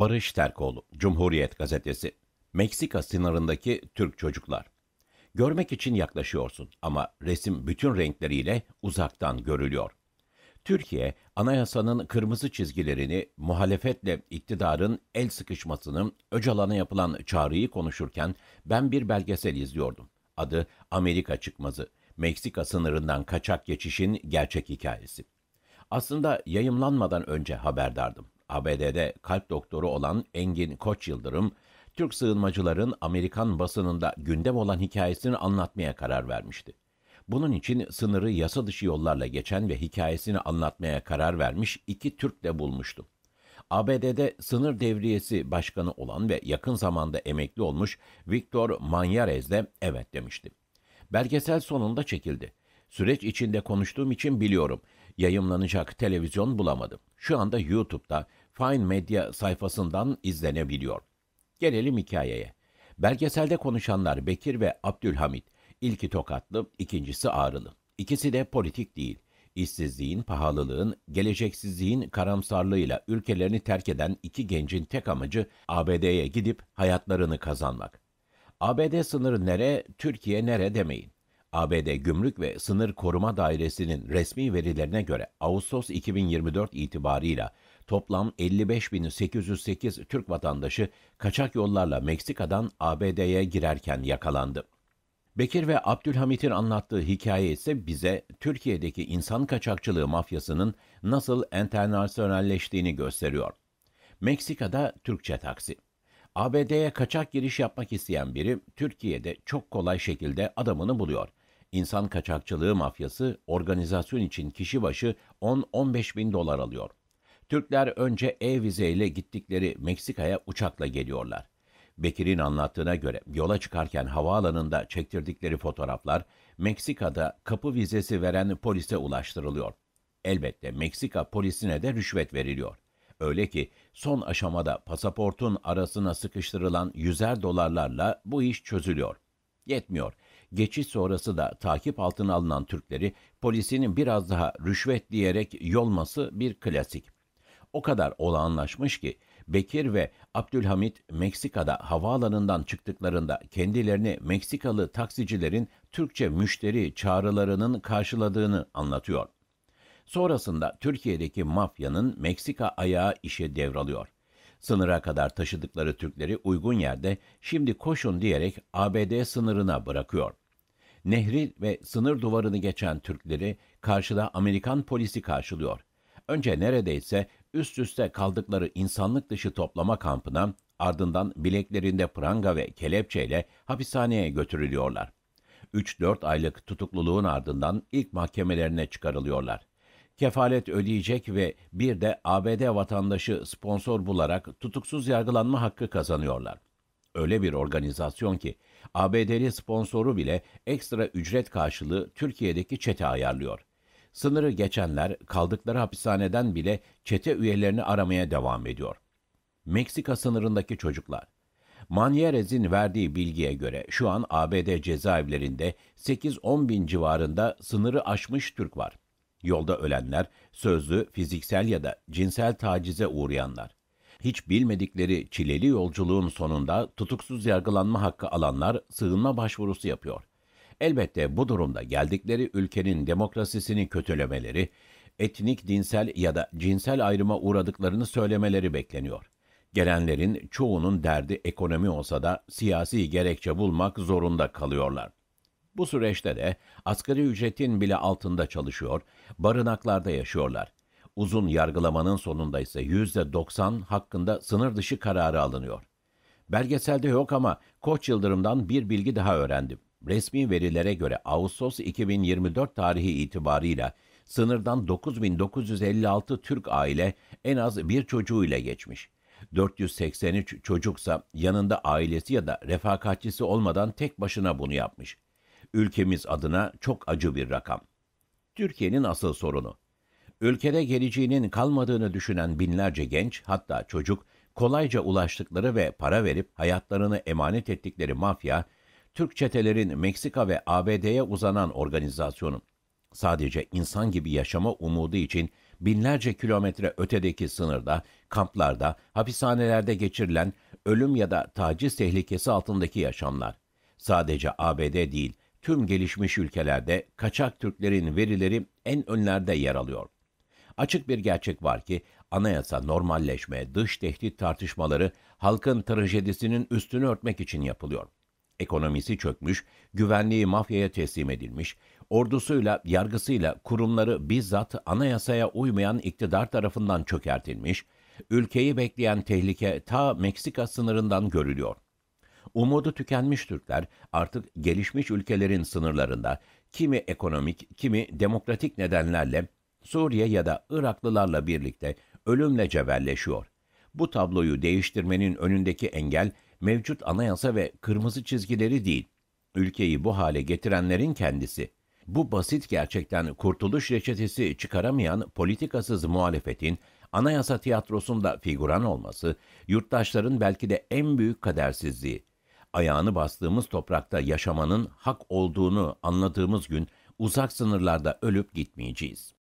Barış Terkoğlu, Cumhuriyet Gazetesi. Meksika sınırındaki Türk çocuklar. Görmek için yaklaşıyorsun ama resim bütün renkleriyle uzaktan görülüyor. Türkiye, anayasanın kırmızı çizgilerini, muhalefetle iktidarın el sıkışmasının Öcalan'a yapılan çağrıyı konuşurken ben bir belgesel izliyordum. Adı Amerika Çıkmazı, Meksika sınırından kaçak geçişin gerçek hikayesi. Aslında yayımlanmadan önce haberdardım ABD'de kalp doktoru olan Engin Koç Yıldırım, Türk sığınmacıların Amerikan basınında gündem olan hikayesini anlatmaya karar vermişti. Bunun için sınırı yasa dışı yollarla geçen ve hikayesini anlatmaya karar vermiş iki Türk de bulmuştu. ABD'de sınır devriyesi başkanı olan ve yakın zamanda emekli olmuş Victor Manyarez de evet demişti. Belgesel sonunda çekildi. Süreç içinde konuştuğum için biliyorum. Yayınlanacak televizyon bulamadım. Şu anda YouTube'da Fine Media sayfasından izlenebiliyor. Gelelim hikayeye. Belgeselde konuşanlar Bekir ve Abdülhamit. İlki Tokatlı, ikincisi Ağrılı. İkisi de politik değil. İşsizliğin, pahalılığın, geleceksizliğin karamsarlığıyla ülkelerini terk eden iki gencin tek amacı ABD'ye gidip hayatlarını kazanmak. ABD sınırı nere, Türkiye nere demeyin. ABD Gümrük ve Sınır Koruma Dairesi'nin resmi verilerine göre Ağustos 2024 itibarıyla toplam 55.808 Türk vatandaşı kaçak yollarla Meksika'dan ABD'ye girerken yakalandı. Bekir ve Abdülhamit'in anlattığı hikaye ise bize Türkiye'deki insan kaçakçılığı mafyasının nasıl enternasyonelleştiğini gösteriyor. Meksika'da Türkçe taksi. ABD'ye kaçak giriş yapmak isteyen biri Türkiye'de çok kolay şekilde adamını buluyor İnsan kaçakçılığı mafyası organizasyon için kişi başı 10-15 bin dolar alıyor. Türkler önce e-vizeyle gittikleri Meksika'ya uçakla geliyorlar. Bekir'in anlattığına göre yola çıkarken havaalanında çektirdikleri fotoğraflar Meksika'da kapı vizesi veren polise ulaştırılıyor. Elbette Meksika polisine de rüşvet veriliyor. Öyle ki son aşamada pasaportun arasına sıkıştırılan yüzer dolarlarla bu iş çözülüyor. Yetmiyor geçiş sonrası da takip altına alınan Türkleri polisinin biraz daha rüşvet diyerek yolması bir klasik. O kadar olağanlaşmış ki Bekir ve Abdülhamit Meksika'da havaalanından çıktıklarında kendilerini Meksikalı taksicilerin Türkçe müşteri çağrılarının karşıladığını anlatıyor. Sonrasında Türkiye'deki mafyanın Meksika ayağı işe devralıyor. Sınıra kadar taşıdıkları Türkleri uygun yerde şimdi koşun diyerek ABD sınırına bırakıyor. Nehri ve sınır duvarını geçen Türkleri karşıda Amerikan polisi karşılıyor. Önce neredeyse üst üste kaldıkları insanlık dışı toplama kampına ardından bileklerinde pranga ve kelepçeyle hapishaneye götürülüyorlar. 3-4 aylık tutukluluğun ardından ilk mahkemelerine çıkarılıyorlar kefalet ödeyecek ve bir de ABD vatandaşı sponsor bularak tutuksuz yargılanma hakkı kazanıyorlar. Öyle bir organizasyon ki ABD'li sponsoru bile ekstra ücret karşılığı Türkiye'deki çete ayarlıyor. Sınırı geçenler kaldıkları hapishaneden bile çete üyelerini aramaya devam ediyor. Meksika sınırındaki çocuklar. Manierez'in verdiği bilgiye göre şu an ABD cezaevlerinde 8-10 bin civarında sınırı aşmış Türk var. Yolda ölenler, sözlü, fiziksel ya da cinsel tacize uğrayanlar. Hiç bilmedikleri çileli yolculuğun sonunda tutuksuz yargılanma hakkı alanlar sığınma başvurusu yapıyor. Elbette bu durumda geldikleri ülkenin demokrasisini kötülemeleri, etnik, dinsel ya da cinsel ayrıma uğradıklarını söylemeleri bekleniyor. Gelenlerin çoğunun derdi ekonomi olsa da siyasi gerekçe bulmak zorunda kalıyorlar. Bu süreçte de asgari ücretin bile altında çalışıyor, barınaklarda yaşıyorlar. Uzun yargılamanın sonunda ise %90 hakkında sınır dışı kararı alınıyor. Belgeselde yok ama Koç Yıldırım'dan bir bilgi daha öğrendim. Resmi verilere göre Ağustos 2024 tarihi itibarıyla sınırdan 9956 Türk aile en az bir çocuğuyla geçmiş. 483 çocuksa yanında ailesi ya da refakatçisi olmadan tek başına bunu yapmış ülkemiz adına çok acı bir rakam. Türkiye'nin asıl sorunu. Ülkede geleceğinin kalmadığını düşünen binlerce genç, hatta çocuk, kolayca ulaştıkları ve para verip hayatlarını emanet ettikleri mafya, Türk çetelerin Meksika ve ABD'ye uzanan organizasyonu. Sadece insan gibi yaşama umudu için binlerce kilometre ötedeki sınırda, kamplarda, hapishanelerde geçirilen ölüm ya da taciz tehlikesi altındaki yaşamlar. Sadece ABD değil, tüm gelişmiş ülkelerde kaçak Türklerin verileri en önlerde yer alıyor. Açık bir gerçek var ki anayasa normalleşme, dış tehdit tartışmaları halkın trajedisinin üstünü örtmek için yapılıyor. Ekonomisi çökmüş, güvenliği mafyaya teslim edilmiş, ordusuyla, yargısıyla kurumları bizzat anayasaya uymayan iktidar tarafından çökertilmiş, ülkeyi bekleyen tehlike ta Meksika sınırından görülüyor.'' Umudu tükenmiş Türkler artık gelişmiş ülkelerin sınırlarında kimi ekonomik, kimi demokratik nedenlerle Suriye ya da Iraklılarla birlikte ölümle cebelleşiyor. Bu tabloyu değiştirmenin önündeki engel mevcut anayasa ve kırmızı çizgileri değil, ülkeyi bu hale getirenlerin kendisi. Bu basit gerçekten kurtuluş reçetesi çıkaramayan politikasız muhalefetin anayasa tiyatrosunda figuran olması, yurttaşların belki de en büyük kadersizliği ayağını bastığımız toprakta yaşamanın hak olduğunu anladığımız gün uzak sınırlarda ölüp gitmeyeceğiz.